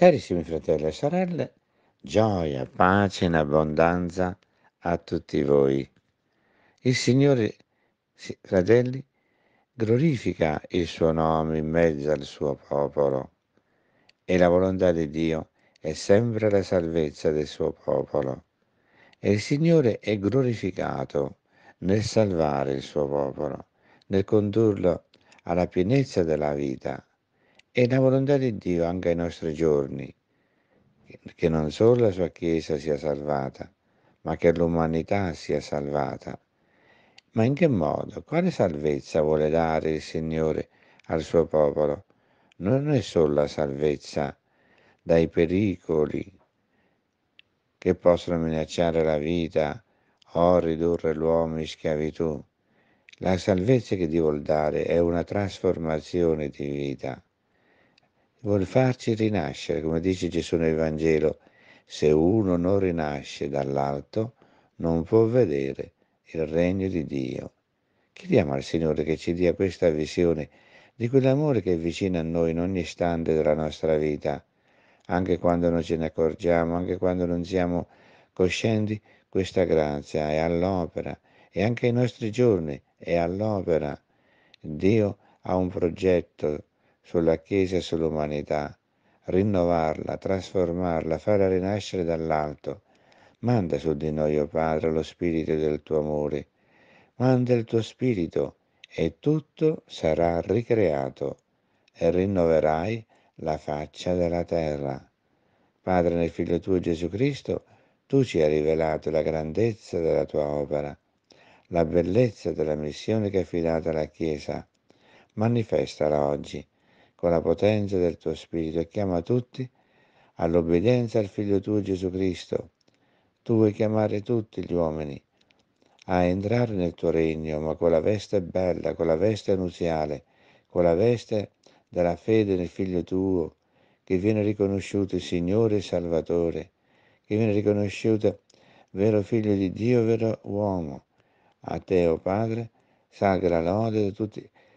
Carissimi fratelli e sorelle, gioia, pace in abbondanza a tutti voi. Il Signore, fratelli, glorifica il suo nome in mezzo al suo popolo e la volontà di Dio è sempre la salvezza del suo popolo. E il Signore è glorificato nel salvare il suo popolo, nel condurlo alla pienezza della vita è la volontà di Dio anche ai nostri giorni, che non solo la sua Chiesa sia salvata, ma che l'umanità sia salvata. Ma in che modo? Quale salvezza vuole dare il Signore al suo popolo? Non è solo la salvezza dai pericoli che possono minacciare la vita o ridurre l'uomo in schiavitù. La salvezza che Dio vuol dare è una trasformazione di vita vuol farci rinascere, come dice Gesù nel Vangelo, se uno non rinasce dall'alto non può vedere il regno di Dio. Chiediamo al Signore che ci dia questa visione di quell'amore che è vicino a noi in ogni istante della nostra vita, anche quando non ce ne accorgiamo, anche quando non siamo coscienti, questa grazia è all'opera e anche ai nostri giorni è all'opera. Dio ha un progetto sulla Chiesa e sull'umanità, rinnovarla, trasformarla, farla rinascere dall'alto. Manda su di noi, o oh Padre, lo spirito del tuo amore. Manda il tuo spirito e tutto sarà ricreato e rinnoverai la faccia della terra. Padre nel Figlio tuo Gesù Cristo, tu ci hai rivelato la grandezza della tua opera, la bellezza della missione che è affidata alla Chiesa. Manifestala oggi con la potenza del tuo Spirito e chiama tutti all'obbedienza al Figlio tuo Gesù Cristo. Tu vuoi chiamare tutti gli uomini a entrare nel tuo regno, ma con la veste bella, con la veste nuziale, con la veste della fede nel Figlio tuo, che viene riconosciuto il Signore e Salvatore, che viene riconosciuto vero Figlio di Dio, vero uomo. A te, o oh Padre, sacra lode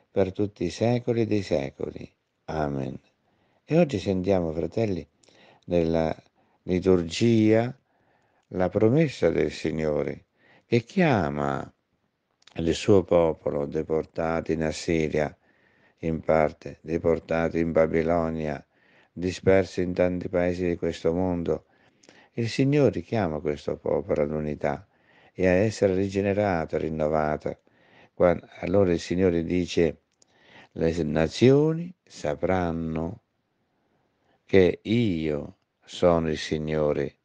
per tutti i secoli dei secoli. Amen. E oggi sentiamo, fratelli, nella liturgia la promessa del Signore che chiama il suo popolo deportato in Assiria, in parte, deportato in Babilonia, dispersi in tanti paesi di questo mondo. Il Signore chiama questo popolo all'unità e a essere rigenerato, rinnovato. Quando, allora il Signore dice, le nazioni sapranno che io sono il Signore,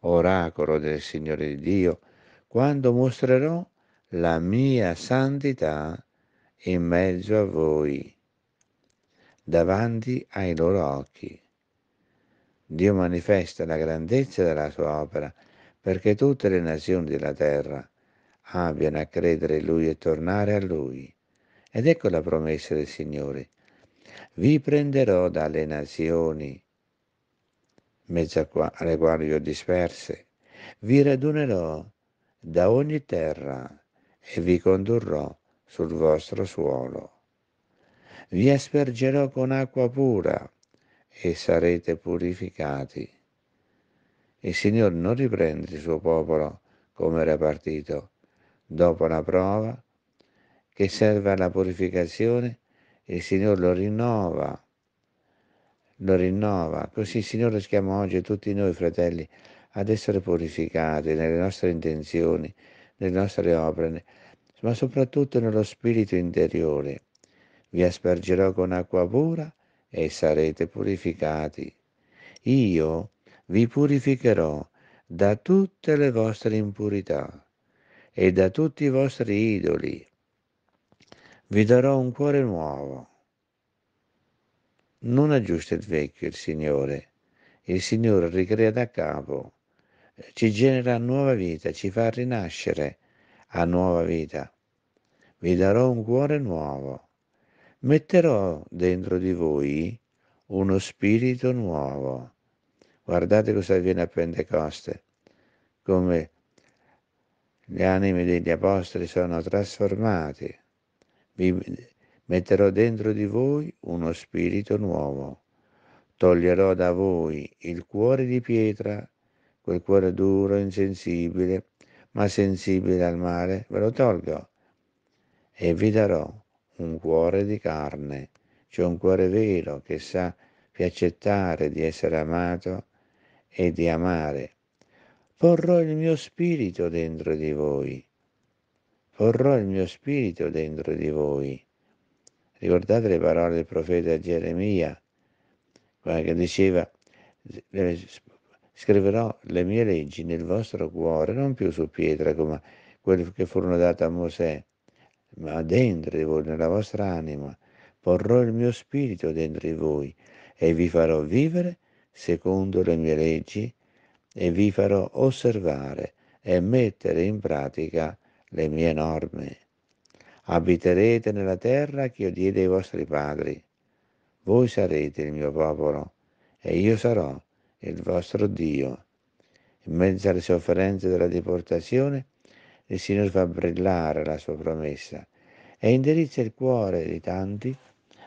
oracolo del Signore di Dio, quando mostrerò la mia santità in mezzo a voi, davanti ai loro occhi. Dio manifesta la grandezza della sua opera perché tutte le nazioni della terra abbiano a credere in Lui e tornare a Lui. Ed ecco la promessa del Signore. Vi prenderò dalle nazioni, mezzo alle quali vi ho disperse, vi radunerò da ogni terra e vi condurrò sul vostro suolo. Vi aspergerò con acqua pura e sarete purificati. Il Signore non riprende il suo popolo come era partito, dopo la prova che serve alla purificazione, il Signore lo rinnova, lo rinnova. Così il Signore ci chiama oggi tutti noi, fratelli, ad essere purificati nelle nostre intenzioni, nelle nostre opere, ma soprattutto nello spirito interiore. Vi aspergerò con acqua pura e sarete purificati. Io vi purificherò da tutte le vostre impurità e da tutti i vostri idoli vi darò un cuore nuovo. Non aggiusta il vecchio il Signore, il Signore ricrea da capo, ci genera nuova vita, ci fa rinascere a nuova vita. Vi darò un cuore nuovo, metterò dentro di voi uno spirito nuovo. Guardate cosa avviene a Pentecoste, come le anime degli apostoli sono trasformate vi metterò dentro di voi uno spirito nuovo, toglierò da voi il cuore di pietra, quel cuore duro, insensibile, ma sensibile al male, ve lo tolgo e vi darò un cuore di carne, cioè un cuore vero che sa di accettare di essere amato e di amare. Porrò il mio spirito dentro di voi porrò il mio spirito dentro di voi. Ricordate le parole del profeta Geremia, che diceva, scriverò le mie leggi nel vostro cuore, non più su pietra come quelle che furono date a Mosè, ma dentro di voi, nella vostra anima. Porrò il mio spirito dentro di voi e vi farò vivere secondo le mie leggi e vi farò osservare e mettere in pratica le mie norme. Abiterete nella terra che io diede ai vostri padri. Voi sarete il mio popolo e io sarò il vostro Dio. In mezzo alle sofferenze della deportazione, il Signore fa brillare la sua promessa e indirizza il cuore di tanti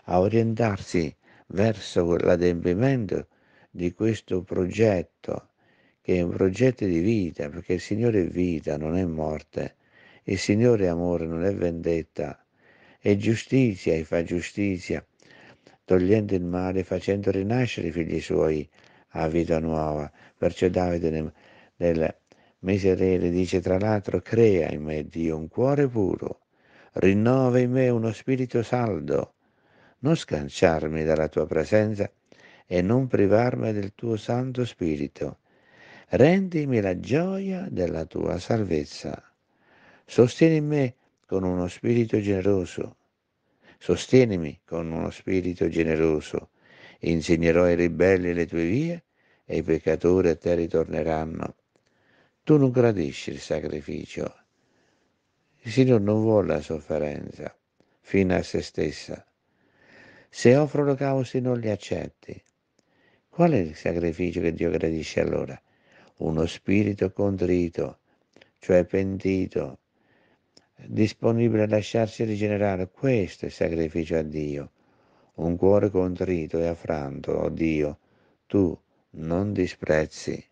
a orientarsi verso l'adempimento di questo progetto, che è un progetto di vita, perché il Signore è vita, non è morte, il Signore è amore, non è vendetta, è giustizia e fa giustizia, togliendo il male e facendo rinascere i figli suoi a vita nuova. Perciò Davide nel, nel Miserere dice tra l'altro, crea in me Dio un cuore puro, rinnova in me uno spirito saldo, non scanciarmi dalla tua presenza e non privarmi del tuo santo spirito. Rendimi la gioia della tua salvezza. Sostieni me con uno spirito generoso. Sostienimi con uno spirito generoso. Insegnerò ai ribelli le tue vie e i peccatori a te ritorneranno. Tu non gradisci il sacrificio. Il Signore non vuole la sofferenza fino a se stessa. Se offro olocausti non li accetti. Qual è il sacrificio che Dio gradisce allora? Uno spirito contrito, cioè pentito, disponibile a lasciarsi rigenerare. Questo è il sacrificio a Dio. Un cuore contrito e affranto, oh Dio, tu non disprezzi.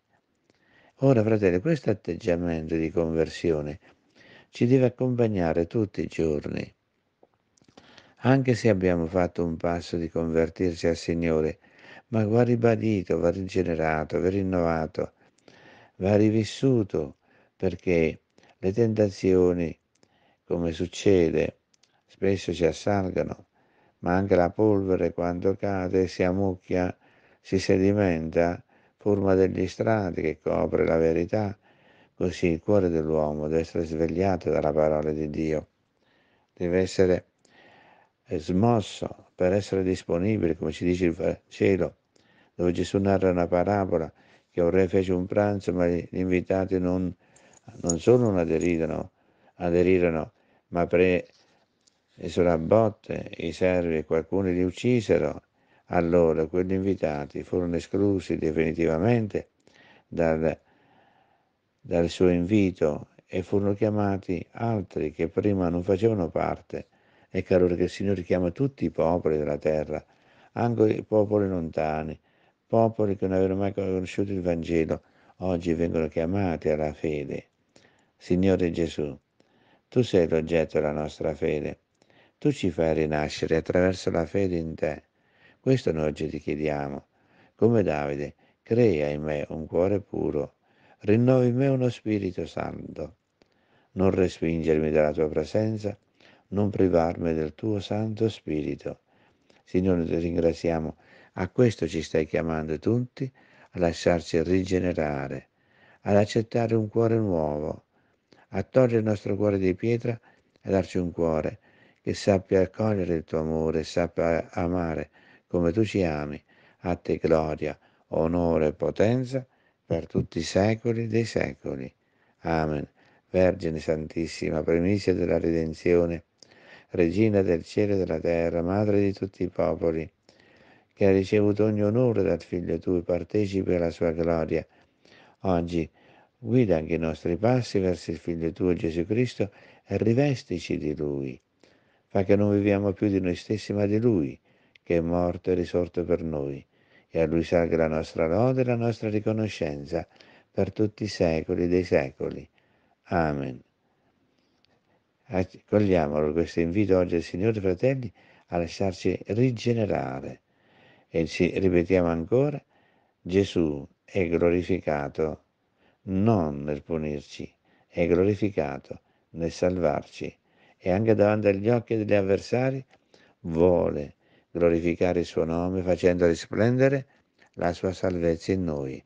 Ora, fratello, questo atteggiamento di conversione ci deve accompagnare tutti i giorni. Anche se abbiamo fatto un passo di convertirci al Signore, ma va ribadito, va rigenerato, va rinnovato, va rivissuto, perché le tentazioni come succede, spesso ci assalgono, ma anche la polvere quando cade si ammucchia, si sedimenta, forma degli strati che copre la verità, così il cuore dell'uomo deve essere svegliato dalla parola di Dio, deve essere eh, smosso per essere disponibile, come ci dice il cielo, dove Gesù narra una parabola che un re fece un pranzo, ma gli invitati non, non solo non aderirono, aderirono, ma preso a botte i servi e qualcuno li uccisero, allora quelli invitati furono esclusi definitivamente dal, dal suo invito e furono chiamati altri che prima non facevano parte. Ecco allora che il Signore chiama tutti i popoli della terra, anche i popoli lontani, popoli che non avevano mai conosciuto il Vangelo, oggi vengono chiamati alla fede. Signore Gesù, tu sei l'oggetto della nostra fede. Tu ci fai rinascere attraverso la fede in te. Questo noi oggi ti chiediamo. Come Davide, crea in me un cuore puro, Rinnovi in me uno spirito santo. Non respingermi dalla tua presenza, non privarmi del tuo santo spirito. Signore, ti ringraziamo. A questo ci stai chiamando tutti, a lasciarci rigenerare, ad accettare un cuore nuovo a togliere il nostro cuore di pietra e darci un cuore che sappia accogliere il tuo amore, sappia amare come tu ci ami. A te gloria, onore e potenza per tutti i secoli dei secoli. Amen. Vergine Santissima, primizia della redenzione, regina del cielo e della terra, madre di tutti i popoli, che ha ricevuto ogni onore dal Figlio tuo e partecipe alla sua gloria. Oggi guida anche i nostri passi verso il Figlio tuo Gesù Cristo e rivestici di Lui. Fa che non viviamo più di noi stessi ma di Lui, che è morto e risorto per noi. E a Lui salga la nostra lode e la nostra riconoscenza per tutti i secoli dei secoli. Amen. Accogliamo questo invito oggi al Signore, fratelli, a lasciarci rigenerare. E ci ripetiamo ancora, Gesù è glorificato non nel punirci, è glorificato nel salvarci e anche davanti agli occhi degli avversari vuole glorificare il suo nome facendo risplendere la sua salvezza in noi.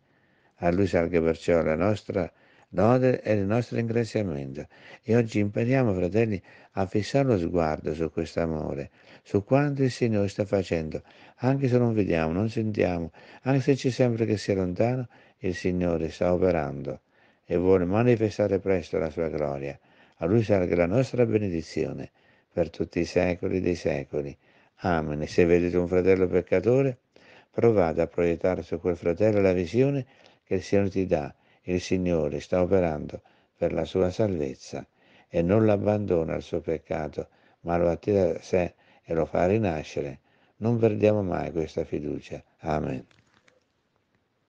A lui salga perciò la nostra salvezza lode è il nostro ringraziamento. E oggi impariamo, fratelli, a fissare lo sguardo su questo amore, su quanto il Signore sta facendo, anche se non vediamo, non sentiamo, anche se ci sembra che sia lontano, il Signore sta operando e vuole manifestare presto la sua gloria. A Lui sarà la nostra benedizione per tutti i secoli dei secoli. Amen. Se vedete un fratello peccatore, provate a proiettare su quel fratello la visione che il Signore ti dà il Signore sta operando per la sua salvezza e non l'abbandona al suo peccato, ma lo attira a sé e lo fa rinascere. Non perdiamo mai questa fiducia. Amen.